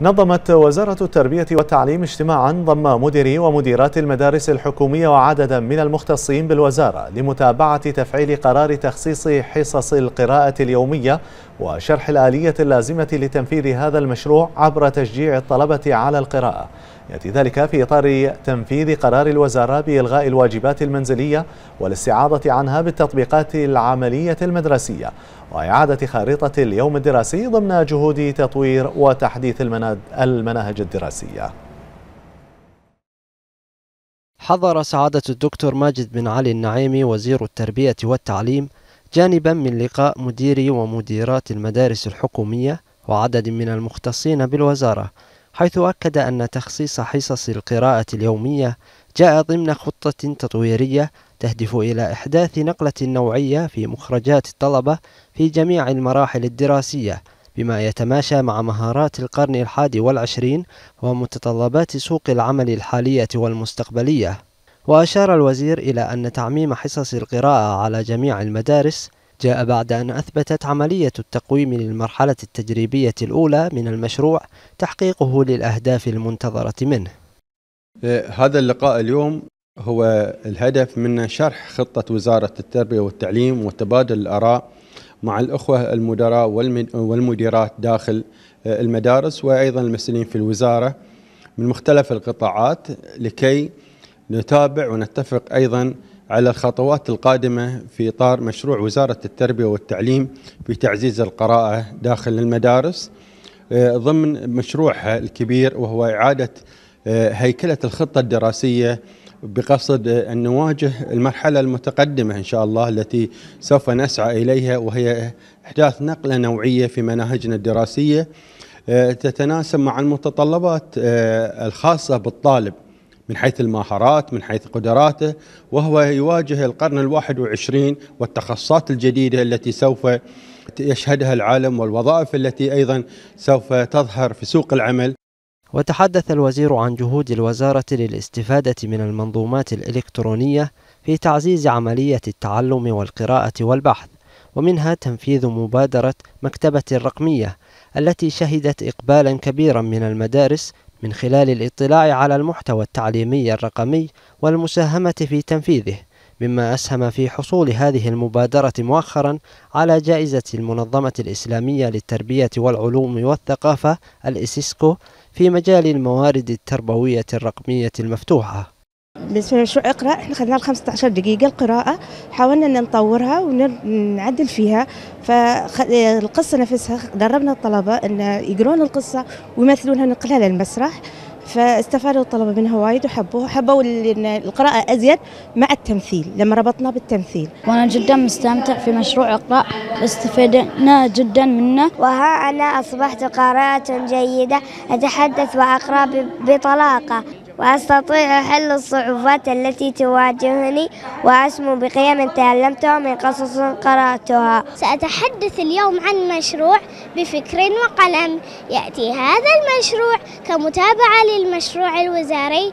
نظمت وزارة التربية والتعليم اجتماعا ضم مديري ومديرات المدارس الحكومية وعددا من المختصين بالوزارة لمتابعة تفعيل قرار تخصيص حصص القراءة اليومية وشرح الآلية اللازمة لتنفيذ هذا المشروع عبر تشجيع الطلبة على القراءة يأتي ذلك في إطار تنفيذ قرار الوزارة بإلغاء الواجبات المنزلية والاستعاضة عنها بالتطبيقات العملية المدرسية وإعادة خارطة اليوم الدراسي ضمن جهود تطوير وتحديث المناهج المناهج الدراسية حضر سعادة الدكتور ماجد بن علي النعيمي وزير التربية والتعليم جانبا من لقاء مديري ومديرات المدارس الحكومية وعدد من المختصين بالوزارة حيث أكد أن تخصيص حصص القراءة اليومية جاء ضمن خطة تطويرية تهدف إلى إحداث نقلة نوعية في مخرجات الطلبة في جميع المراحل الدراسية بما يتماشى مع مهارات القرن الحادي والعشرين ومتطلبات سوق العمل الحالية والمستقبلية وأشار الوزير إلى أن تعميم حصص القراءة على جميع المدارس جاء بعد أن أثبتت عملية التقويم للمرحلة التجريبية الأولى من المشروع تحقيقه للأهداف المنتظرة منه إيه، هذا اللقاء اليوم هو الهدف من شرح خطة وزارة التربية والتعليم وتبادل الآراء مع الأخوة المدراء والمديرات داخل آه، المدارس وأيضا المسؤولين في الوزارة من مختلف القطاعات لكي نتابع ونتفق أيضا على الخطوات القادمة في إطار مشروع وزارة التربية والتعليم في تعزيز القراءة داخل المدارس آه، ضمن مشروعها الكبير وهو إعادة آه، هيكلة الخطة الدراسية بقصد أن نواجه المرحلة المتقدمة إن شاء الله التي سوف نسعى إليها وهي إحداث نقلة نوعية في مناهجنا الدراسية آه، تتناسب مع المتطلبات آه، الخاصة بالطالب من حيث المهارات من حيث قدراته وهو يواجه القرن الواحد وعشرين والتخصصات الجديدة التي سوف يشهدها العالم والوظائف التي أيضا سوف تظهر في سوق العمل وتحدث الوزير عن جهود الوزارة للاستفادة من المنظومات الإلكترونية في تعزيز عملية التعلم والقراءة والبحث ومنها تنفيذ مبادرة مكتبة الرقمية التي شهدت إقبالا كبيرا من المدارس من خلال الاطلاع على المحتوى التعليمي الرقمي والمساهمة في تنفيذه مما أسهم في حصول هذه المبادرة مؤخرا على جائزة المنظمة الإسلامية للتربية والعلوم والثقافة الإسيسكو في مجال الموارد التربوية الرقمية المفتوحة بالنسبة لمشروع اقرأ احنا خدنا 15 دقيقة القراءة حاولنا ان نطورها ونعدل فيها فالقصة نفسها دربنا الطلبة ان يقرون القصة ويمثلونها ونقلها للمسرح فاستفادوا الطلبه منها وايد وحبوها حبوا القراءه ازيد مع التمثيل لما ربطنا بالتمثيل وانا جدا مستمتع في مشروع اقرا استفدنا جدا منه وها انا اصبحت قارئه جيده اتحدث واقرا بطلاقه وأستطيع حل الصعوبات التي تواجهني وأسمو بقيم تعلمتها من قصص قرأتها سأتحدث اليوم عن مشروع بفكر وقلم يأتي هذا المشروع كمتابعة للمشروع الوزاري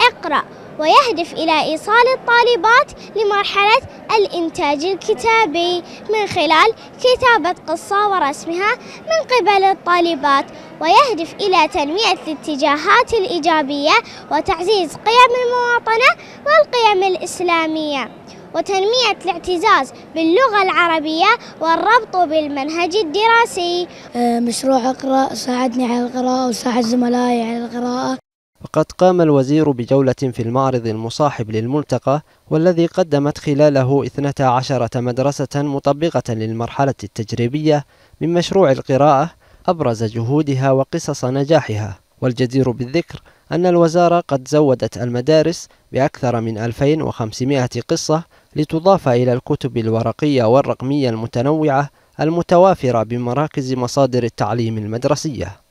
اقرأ ويهدف إلى إيصال الطالبات لمرحلة الإنتاج الكتابي من خلال كتابة قصة ورسمها من قبل الطالبات ويهدف إلى تنمية الاتجاهات الإيجابية وتعزيز قيم المواطنة والقيم الإسلامية وتنمية الاعتزاز باللغة العربية والربط بالمنهج الدراسي آه، مشروع أقرأ ساعدني على القراءة وساعد زملائي على القراءة وقد قام الوزير بجولة في المعرض المصاحب للملتقى والذي قدمت خلاله 12 مدرسة مطبقة للمرحلة التجريبية من مشروع القراءة أبرز جهودها وقصص نجاحها والجدير بالذكر أن الوزارة قد زودت المدارس بأكثر من 2500 قصة لتضاف إلى الكتب الورقية والرقمية المتنوعة المتوافرة بمراكز مصادر التعليم المدرسية